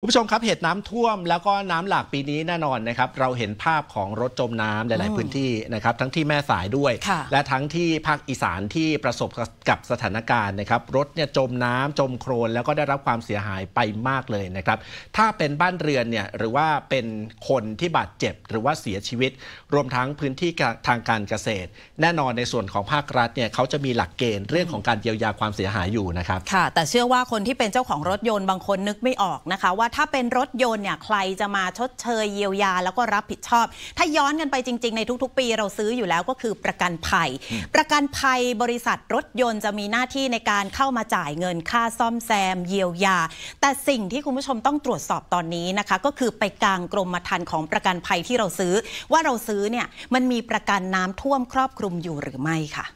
คุณผู้ชมครับเหตุน้ำท่วมแล้วก็น้ำหลากปีนี้แน่นอนนะครับเราเห็นภาพของรถจมน้ำหลาย ๆ พื้นที่นะครับทั้งที่แม่สายด้วย และทั้งที่ภาคอีสานที่ประสบกับสถานการณ์นะครับรถเนี่ยจมน้ำจมโครนแล้วก็ได้รับความเสียหายไปมากเลยนะครับ ถ้าเป็นบ้านเรือนเนี่ยหรือว่าเป็นคนที่บาดเจ็บ หรือว่าเสียชีวิต รวมทั้งพื้นที่ทางการเกษตร แน่นอนในส่วนของภาครัฐเนี่ยเขาจะมีหลักเกณฑ์เรื่องของการเยียวยาความเสียหายอยู่นะครับค่ะแต่เชื่อว่าคนที่เป็นเจ้าของรถยนต์บางคนนึกไม่ออกนะคะว่าถ้าเป็นรถยนต์เนี่ยใครจะมาชดเชย เยียวยาแล้วก็รับผิดชอบ ถ้าย้อนกันไปจริง ๆในทุกๆ ปีเราซื้ออยู่แล้วก็คือประกันภัย ประกันภัยบริษัทรถยนต์จะมีหน้าที่ในการเข้ามาจ่ายเงินค่าซ่อมแซม เยียวยา แต่สิ่งที่คุณผู้ชมต้องตรวจสอบตอนนี้นะคะ ก็คือไปกลางกรมธรรม์ของประกันภัยที่เราซื้อ ว่าเราซื้อเนี่ยมันมีประกันน้ำท่วมครอบคลุมอยู่หรือไม่ค่ะ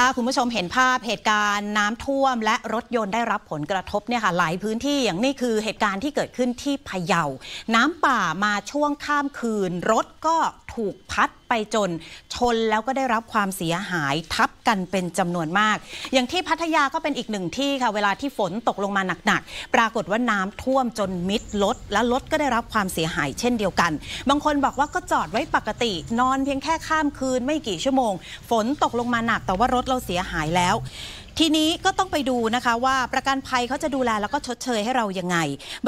ถ้าคุณผู้ชมเห็นภาพเหตุการณ์น้ำท่วมและรถยนต์ได้รับผลกระทบเนี่ยค่ะหลายพื้นที่อย่างนี่คือเหตุการณ์ที่เกิดขึ้นที่พะเยาน้ำป่ามาช่วงข้ามคืนรถก็ถูกพัดไปจน ชนแล้วก็ได้รับความเสียหายทับกันเป็นจำนวนมาก อย่างที่พัทยาก็เป็นอีกหนึ่งที่ค่ะ เวลาที่ฝนตกลงมาหนักๆปรากฏว่าน้ำท่วมจนมิดรถและรถก็ได้รับความเสียหายเช่นเดียวกัน บางคนบอกว่าก็จอดไว้ปกติ นอนเพียงแค่ข้ามคืนไม่กี่ชั่วโมง ฝนตกลงมาหนัก แต่ว่ารถเราเสียหายแล้วทีนี้ก็ต้องไปดูนะคะว่าประกันภัยเขาจะดูแลแล้วก็ชดเชยให้เรายังไง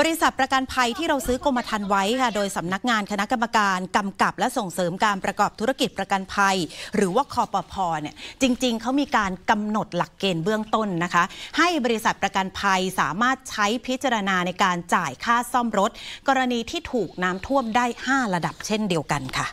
บริษัทประกันภัยที่เราซื้อกรมธรรม์ไว้ค่ะโดยสำนักงานคณะกรรมการกำกับและส่งเสริมการประกอบธุรกิจประกันภัย หรือว่าคอปพเนี่ยจริง ๆเขามีการกำหนดหลักเกณฑ์เบื้องต้นนะคะ ให้บริษัทประกันภัยสามารถใช้พิจารณาในการจ่ายค่าซ่อมรถกรณีที่ถูกน้ำท่วมได้ 5 ระดับเช่นเดียวกันค่ะ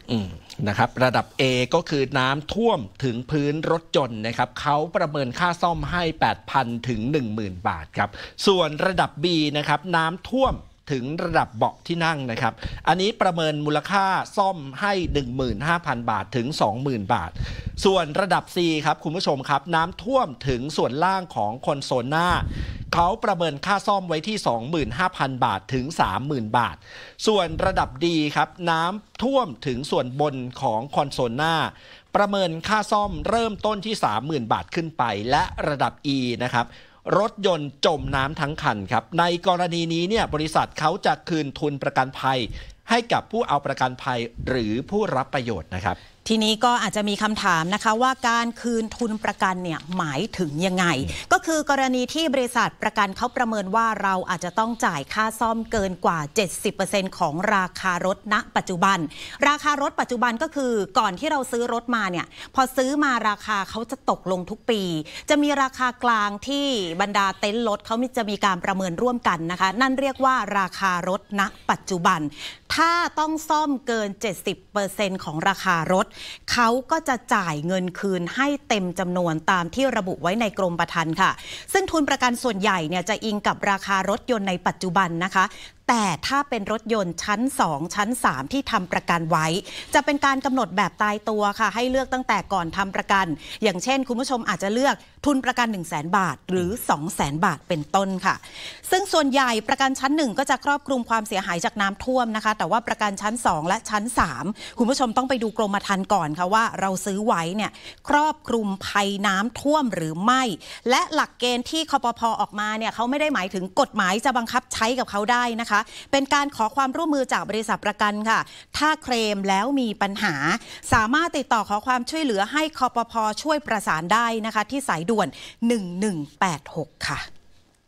นะครับระดับ A ก็คือน้ำท่วมถึงพื้นรถจนนะครับเขาประเมินค่าซ่อมให้ 8,000 ถึง10,000 บาทครับ ส่วนระดับ B นะครับ น้ำท่วมถึงระดับเบาะที่นั่งนะครับ อันนี้ประเมินมูลค่าซ่อมให้ 15,000 บาทถึง 20,000 บาท ส่วนระดับ C ครับ คุณผู้ชมครับน้ำท่วมถึงส่วนล่างของคอนโซลหน้า เขาประเมินค่าซ่อมไว้ที่ 25,000 บาทถึง 30,000 บาท ส่วนระดับดีครับ น้ำท่วมถึงส่วนบนของคอนโซลหน้า ประเมินค่าซ่อมเริ่มต้นที่ 30,000 บาทขึ้นไป และระดับ E นะครับรถยนต์จมน้ำทั้งคันครับ ในกรณีนี้เนี่ยบริษัทเขาจะคืนทุนประกันภัย ให้กับผู้เอาประกันภัยหรือผู้รับประโยชน์นะครับทีนี้ก็อาจจะมีคำถามนะคะว่าการคืนทุนประกันเนี่ยหมายถึงยังไง ก็คือกรณีที่บริษัทประกันเขาประเมินว่าเราอาจจะต้องจ่ายค่าซ่อมเกินกว่า 70%ของราคารถณ ปัจจุบัน ราคารถปัจจุบันก็คือก่อนที่เราซื้อรถมาเนี่ยพอซื้อมาราคาเขาจะตกลงทุกปี จะมีราคากลางที่บรรดาเต็นท์รถเขาจะมีการประเมินร่วมกันนะคะ นั่นเรียกว่า ราคารถณปัจจุบัน ถ้าต้องซ่อมเกิน 70%ของราคารถเขาก็จะจ่ายเงินคืนให้เต็มจำนวนตามที่ระบุไว้ในกรมประทันค่ะ ซึ่งทุนประกันส่วนใหญ่เนี่ยจะอิงกับราคารถยนต์ในปัจจุบันนะคะแต่ถ้าเป็นรถยนต์ชั้น 2 ชั้น 3 ที่ทำประกันไว้ จะเป็นการกำหนดแบบตายตัวค่ะ ให้เลือกตั้งแต่ก่อนทำประกัน อย่างเช่น คุณผู้ชมอาจจะเลือกทุนประกัน 1 0 0 0 0แบาทหรือ 2 0 0แสนบาทเป็นต้นค่ะ ซึ่งส่วนใหญ่ประกันชั้น 1 ก็จะครอบคลุมความเสียหายจากน้ำท่วมนะคะ แต่ว่าประกัน ชั้น 2 และชั้น 3 คุณผู้ชมต้องไปดูกรมธรรม์ก่อนค่ะว่า เราซื้อไว้เนี่ยครอบคลุมภัยน้ำท่วมหรือไม่ และหลักเกณฑ์ที่คอปพอออกมาเนี่ยเขาไม่ได้หมายถึงกฎหมายจะบังคับใช้กับเขาได้นะคะเป็นการขอความร่วมมือจากบริษัทประกันค่ะ ถ้าเคลมแล้วมีปัญหา สามารถติดต่อขอความช่วยเหลือให้คอปพช่วยประสานได้นะคะ ที่สายด่วน 1186 ค่ะ